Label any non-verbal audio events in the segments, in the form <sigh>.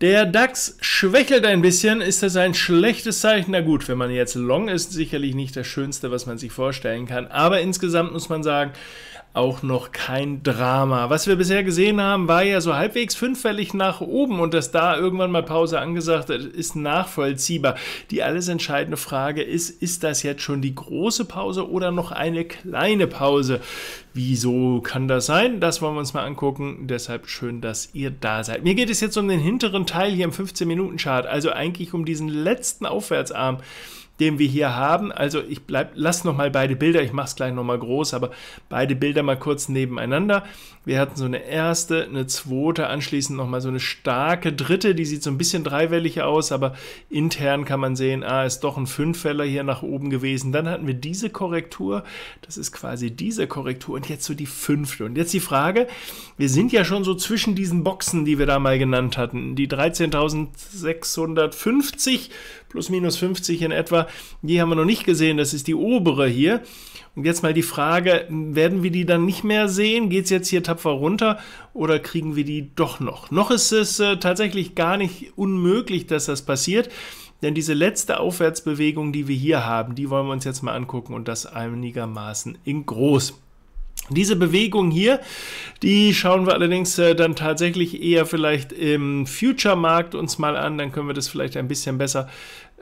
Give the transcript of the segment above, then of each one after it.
Der DAX schwächelt ein bisschen. Ist das ein schlechtes Zeichen? Na gut, wenn man jetzt long ist, sicherlich nicht das Schönste, was man sich vorstellen kann. Aber insgesamt muss man sagen, auch noch kein Drama. Was wir bisher gesehen haben, war ja so halbwegs fünffällig nach oben und dass da irgendwann mal Pause angesagt hat, ist nachvollziehbar. Die alles entscheidende Frage ist, ist das jetzt schon die große Pause oder noch eine kleine Pause? Wieso kann das sein? Das wollen wir uns mal angucken. Deshalb schön, dass ihr da seid. Mir geht es jetzt um den hinteren Teil hier im 15-Minuten-Chart, also eigentlich um diesen letzten Aufwärtsarm den wir hier haben. Also ich bleib, lass nochmal beide Bilder, ich mache es gleich nochmal groß, aber beide Bilder mal kurz nebeneinander. Wir hatten so eine erste, eine zweite, anschließend nochmal so eine starke dritte, die sieht so ein bisschen dreiwellig aus, aber intern kann man sehen, ah, ist doch ein Fünffäller hier nach oben gewesen. Dann hatten wir diese Korrektur, das ist quasi diese Korrektur und jetzt so die fünfte. Und jetzt die Frage, wir sind ja schon so zwischen diesen Boxen, die wir da mal genannt hatten, die 13.650 plus minus 50 in etwa. Die haben wir noch nicht gesehen, das ist die obere hier. Und jetzt mal die Frage, werden wir die dann nicht mehr sehen? Geht es jetzt hier tapfer runter oder kriegen wir die doch noch? Noch ist es äh, tatsächlich gar nicht unmöglich, dass das passiert. Denn diese letzte Aufwärtsbewegung, die wir hier haben, die wollen wir uns jetzt mal angucken und das einigermaßen in groß. Diese Bewegung hier, die schauen wir allerdings äh, dann tatsächlich eher vielleicht im Future-Markt uns mal an, dann können wir das vielleicht ein bisschen besser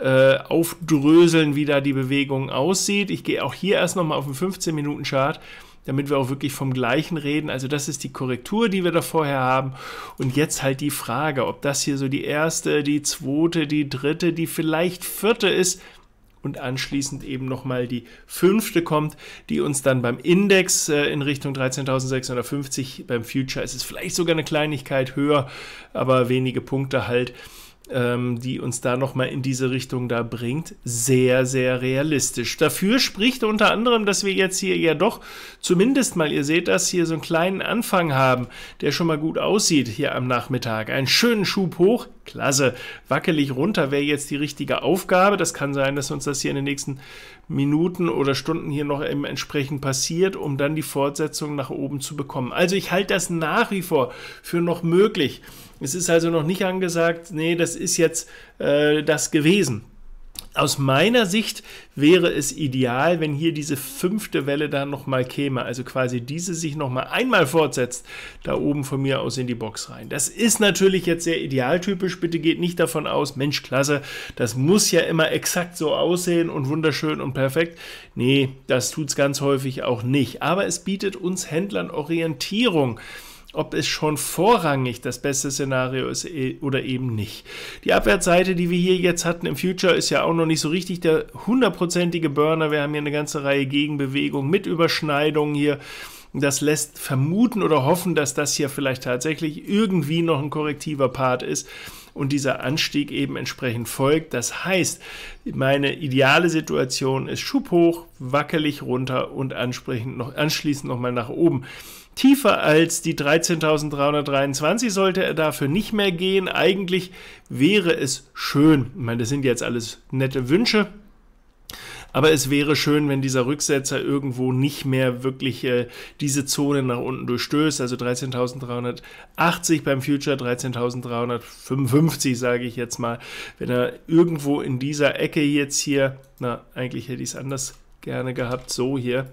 äh, aufdröseln, wie da die Bewegung aussieht. Ich gehe auch hier erst nochmal auf den 15-Minuten-Chart, damit wir auch wirklich vom gleichen reden. Also das ist die Korrektur, die wir da vorher haben. Und jetzt halt die Frage, ob das hier so die erste, die zweite, die dritte, die vielleicht vierte ist, und anschließend eben nochmal die fünfte kommt, die uns dann beim Index äh, in Richtung 13.650, beim Future ist es vielleicht sogar eine Kleinigkeit höher, aber wenige Punkte halt ähm, die uns da nochmal in diese Richtung da bringt, sehr, sehr realistisch. Dafür spricht unter anderem, dass wir jetzt hier ja doch zumindest mal, ihr seht das, hier so einen kleinen Anfang haben, der schon mal gut aussieht hier am Nachmittag. Einen schönen Schub hoch, Klasse. Wackelig runter wäre jetzt die richtige Aufgabe. Das kann sein, dass uns das hier in den nächsten Minuten oder Stunden hier noch eben entsprechend passiert, um dann die Fortsetzung nach oben zu bekommen. Also ich halte das nach wie vor für noch möglich. Es ist also noch nicht angesagt, nee, das ist jetzt äh, das gewesen aus meiner Sicht wäre es ideal, wenn hier diese fünfte Welle dann nochmal käme, also quasi diese sich nochmal einmal fortsetzt, da oben von mir aus in die Box rein. Das ist natürlich jetzt sehr idealtypisch, bitte geht nicht davon aus, Mensch, klasse, das muss ja immer exakt so aussehen und wunderschön und perfekt. Nee, das tut es ganz häufig auch nicht, aber es bietet uns Händlern Orientierung ob es schon vorrangig das beste Szenario ist eh, oder eben nicht. Die Abwärtsseite, die wir hier jetzt hatten im Future, ist ja auch noch nicht so richtig der hundertprozentige Burner. Wir haben hier eine ganze Reihe Gegenbewegungen mit Überschneidungen hier. Das lässt vermuten oder hoffen, dass das hier vielleicht tatsächlich irgendwie noch ein korrektiver Part ist und dieser Anstieg eben entsprechend folgt. Das heißt, meine ideale Situation ist Schub hoch, wackelig runter und ansprechend noch, anschließend nochmal nach oben. Tiefer als die 13.323 sollte er dafür nicht mehr gehen. Eigentlich wäre es schön. Ich meine, das sind jetzt alles nette Wünsche. Aber es wäre schön, wenn dieser Rücksetzer irgendwo nicht mehr wirklich äh, diese Zone nach unten durchstößt. Also 13.380 beim Future, 13.355 sage ich jetzt mal. Wenn er irgendwo in dieser Ecke jetzt hier, na, eigentlich hätte ich es anders gerne gehabt, so hier,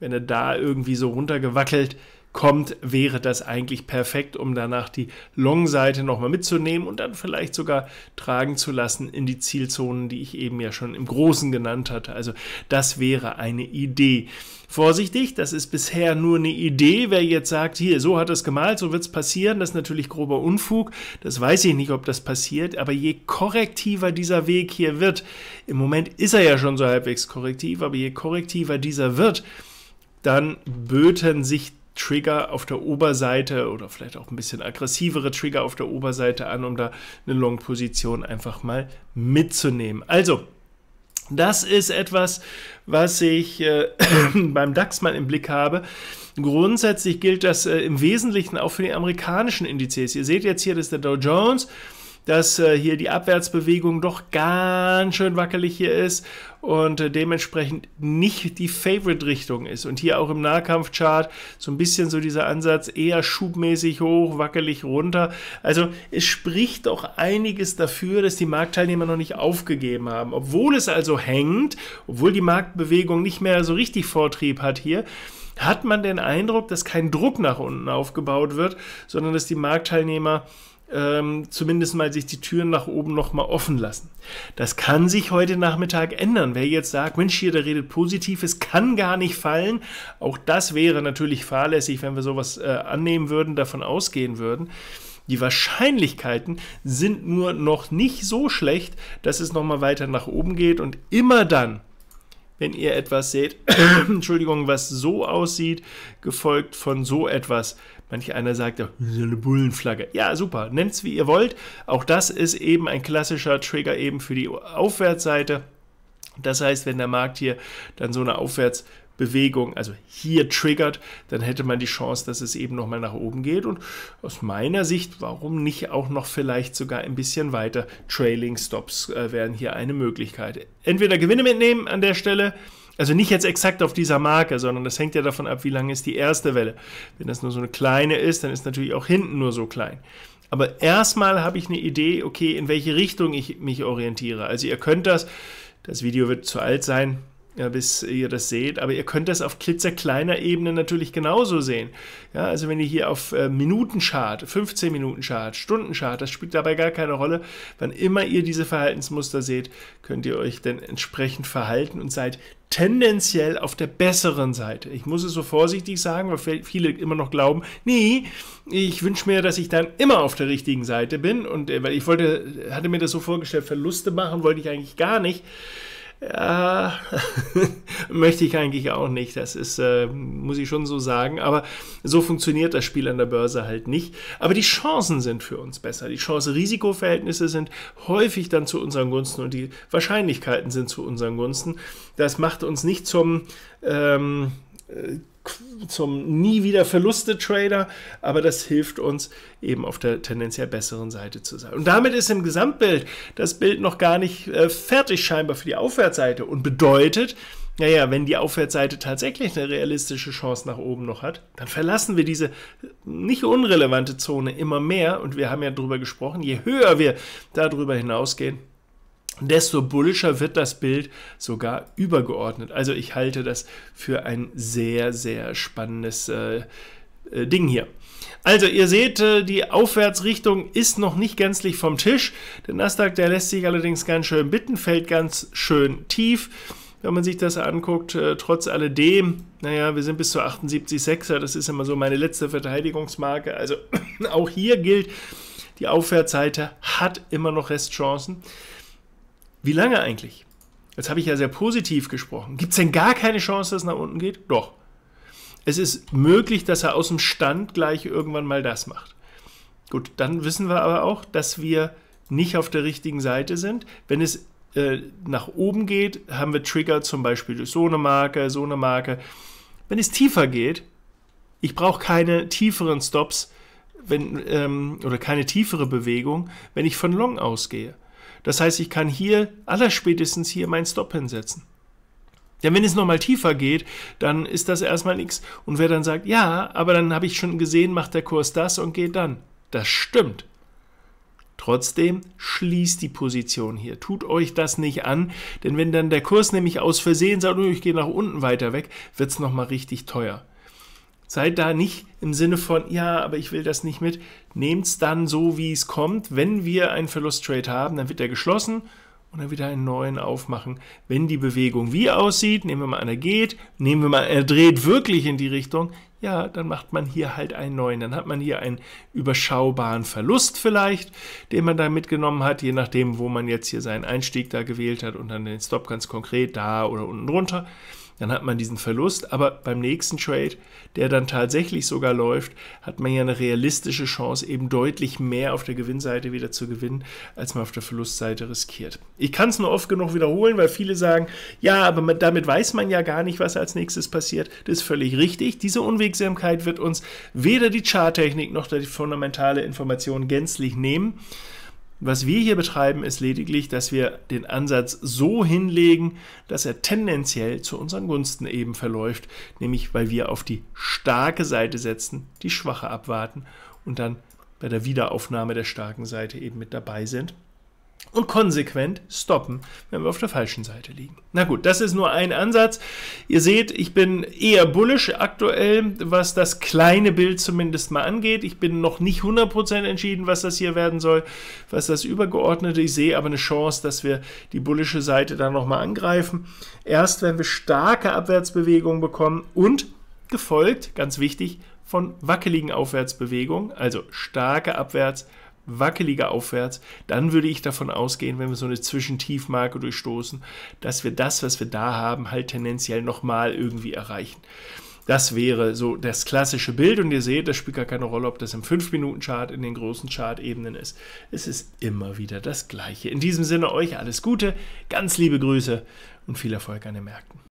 wenn er da irgendwie so runtergewackelt kommt, wäre das eigentlich perfekt, um danach die Long-Seite nochmal mitzunehmen und dann vielleicht sogar tragen zu lassen in die Zielzonen, die ich eben ja schon im Großen genannt hatte. Also das wäre eine Idee. Vorsichtig, das ist bisher nur eine Idee. Wer jetzt sagt, hier, so hat es gemalt, so wird es passieren, das ist natürlich grober Unfug. Das weiß ich nicht, ob das passiert, aber je korrektiver dieser Weg hier wird, im Moment ist er ja schon so halbwegs korrektiv, aber je korrektiver dieser wird, dann böten sich Trigger auf der Oberseite oder vielleicht auch ein bisschen aggressivere Trigger auf der Oberseite an, um da eine Long-Position einfach mal mitzunehmen. Also, das ist etwas, was ich äh, <clears throat> beim DAX mal im Blick habe. Grundsätzlich gilt das äh, im Wesentlichen auch für die amerikanischen Indizes. Ihr seht jetzt hier, das ist der Dow Jones dass äh, hier die Abwärtsbewegung doch ganz schön wackelig hier ist und äh, dementsprechend nicht die Favorite-Richtung ist. Und hier auch im Nahkampfchart so ein bisschen so dieser Ansatz eher schubmäßig hoch, wackelig runter. Also es spricht doch einiges dafür, dass die Marktteilnehmer noch nicht aufgegeben haben. Obwohl es also hängt, obwohl die Marktbewegung nicht mehr so richtig Vortrieb hat hier, hat man den Eindruck, dass kein Druck nach unten aufgebaut wird, sondern dass die Marktteilnehmer ähm, zumindest mal sich die Türen nach oben nochmal offen lassen. Das kann sich heute Nachmittag ändern. Wer jetzt sagt, Mensch, hier, der redet positiv, es kann gar nicht fallen, auch das wäre natürlich fahrlässig, wenn wir sowas äh, annehmen würden, davon ausgehen würden. Die Wahrscheinlichkeiten sind nur noch nicht so schlecht, dass es nochmal weiter nach oben geht und immer dann, wenn ihr etwas seht, <coughs> Entschuldigung, was so aussieht, gefolgt von so etwas, Manch einer sagt ja, oh, so eine Bullenflagge. Ja, super, nennt es wie ihr wollt. Auch das ist eben ein klassischer Trigger eben für die Aufwärtsseite. Das heißt, wenn der Markt hier dann so eine Aufwärtsbewegung, also hier triggert, dann hätte man die Chance, dass es eben nochmal nach oben geht. Und aus meiner Sicht, warum nicht auch noch vielleicht sogar ein bisschen weiter? Trailing Stops äh, wären hier eine Möglichkeit. Entweder Gewinne mitnehmen an der Stelle, also nicht jetzt exakt auf dieser Marke, sondern das hängt ja davon ab, wie lang ist die erste Welle. Wenn das nur so eine kleine ist, dann ist natürlich auch hinten nur so klein. Aber erstmal habe ich eine Idee, okay, in welche Richtung ich mich orientiere. Also ihr könnt das, das Video wird zu alt sein, ja, bis ihr das seht. Aber ihr könnt das auf klitzekleiner Ebene natürlich genauso sehen. Ja, also wenn ihr hier auf minuten chart 15 Minuten Chart, Stunden-Chart, das spielt dabei gar keine Rolle. Wann immer ihr diese Verhaltensmuster seht, könnt ihr euch dann entsprechend verhalten und seid tendenziell auf der besseren Seite. Ich muss es so vorsichtig sagen, weil viele immer noch glauben, nee, ich wünsche mir, dass ich dann immer auf der richtigen Seite bin und äh, weil ich wollte, hatte mir das so vorgestellt, Verluste machen wollte ich eigentlich gar nicht. Ja, <laughs> möchte ich eigentlich auch nicht. Das ist, äh, muss ich schon so sagen. Aber so funktioniert das Spiel an der Börse halt nicht. Aber die Chancen sind für uns besser. Die chance risikoverhältnisse sind häufig dann zu unseren Gunsten und die Wahrscheinlichkeiten sind zu unseren Gunsten. Das macht uns nicht zum ähm, äh, zum nie wieder Verluste Trader, aber das hilft uns eben auf der tendenziell besseren Seite zu sein. Und damit ist im Gesamtbild das Bild noch gar nicht äh, fertig scheinbar für die Aufwärtsseite und bedeutet, naja, wenn die Aufwärtsseite tatsächlich eine realistische Chance nach oben noch hat, dann verlassen wir diese nicht unrelevante Zone immer mehr und wir haben ja darüber gesprochen, je höher wir darüber hinausgehen, desto bullischer wird das Bild sogar übergeordnet. Also ich halte das für ein sehr, sehr spannendes äh, äh, Ding hier. Also ihr seht, äh, die Aufwärtsrichtung ist noch nicht gänzlich vom Tisch. Der Nasdaq, der lässt sich allerdings ganz schön bitten, fällt ganz schön tief. Wenn man sich das anguckt, äh, trotz alledem, naja, wir sind bis zu 78,6er, das ist immer so meine letzte Verteidigungsmarke. Also <clears throat> auch hier gilt, die Aufwärtsseite hat immer noch Restchancen. Wie lange eigentlich? Jetzt habe ich ja sehr positiv gesprochen. Gibt es denn gar keine Chance, dass es nach unten geht? Doch. Es ist möglich, dass er aus dem Stand gleich irgendwann mal das macht. Gut, dann wissen wir aber auch, dass wir nicht auf der richtigen Seite sind. Wenn es äh, nach oben geht, haben wir Trigger zum Beispiel durch so eine Marke, so eine Marke. Wenn es tiefer geht, ich brauche keine tieferen Stops wenn, ähm, oder keine tiefere Bewegung, wenn ich von Long ausgehe. Das heißt, ich kann hier allerspätestens hier meinen Stop hinsetzen. Denn wenn es nochmal tiefer geht, dann ist das erstmal nichts. Und wer dann sagt, ja, aber dann habe ich schon gesehen, macht der Kurs das und geht dann. Das stimmt. Trotzdem schließt die Position hier. Tut euch das nicht an, denn wenn dann der Kurs nämlich aus Versehen sagt, ich gehe nach unten weiter weg, wird es nochmal richtig teuer. Seid da nicht im Sinne von, ja, aber ich will das nicht mit. Nehmt es dann so, wie es kommt. Wenn wir einen Verlusttrade haben, dann wird er geschlossen und dann wieder einen neuen aufmachen. Wenn die Bewegung wie aussieht, nehmen wir mal an, er geht, nehmen wir mal, er dreht wirklich in die Richtung, ja, dann macht man hier halt einen neuen. Dann hat man hier einen überschaubaren Verlust vielleicht, den man da mitgenommen hat, je nachdem, wo man jetzt hier seinen Einstieg da gewählt hat und dann den Stop ganz konkret da oder unten drunter. Dann hat man diesen Verlust, aber beim nächsten Trade, der dann tatsächlich sogar läuft, hat man ja eine realistische Chance, eben deutlich mehr auf der Gewinnseite wieder zu gewinnen, als man auf der Verlustseite riskiert. Ich kann es nur oft genug wiederholen, weil viele sagen, ja, aber damit weiß man ja gar nicht, was als nächstes passiert. Das ist völlig richtig. Diese Unwegsamkeit wird uns weder die Charttechnik noch die fundamentale Information gänzlich nehmen. Was wir hier betreiben, ist lediglich, dass wir den Ansatz so hinlegen, dass er tendenziell zu unseren Gunsten eben verläuft, nämlich weil wir auf die starke Seite setzen, die schwache abwarten und dann bei der Wiederaufnahme der starken Seite eben mit dabei sind und konsequent stoppen, wenn wir auf der falschen Seite liegen. Na gut, das ist nur ein Ansatz. Ihr seht, ich bin eher bullisch aktuell, was das kleine Bild zumindest mal angeht. Ich bin noch nicht 100% entschieden, was das hier werden soll, was das übergeordnete. Ich sehe aber eine Chance, dass wir die bullische Seite dann nochmal angreifen. Erst wenn wir starke Abwärtsbewegungen bekommen und gefolgt, ganz wichtig, von wackeligen Aufwärtsbewegungen, also starke Abwärtsbewegungen wackeliger aufwärts, dann würde ich davon ausgehen, wenn wir so eine Zwischentiefmarke durchstoßen, dass wir das, was wir da haben, halt tendenziell nochmal irgendwie erreichen. Das wäre so das klassische Bild und ihr seht, das spielt gar keine Rolle, ob das im 5-Minuten-Chart, in den großen Chart-Ebenen ist. Es ist immer wieder das Gleiche. In diesem Sinne euch alles Gute, ganz liebe Grüße und viel Erfolg an den Märkten.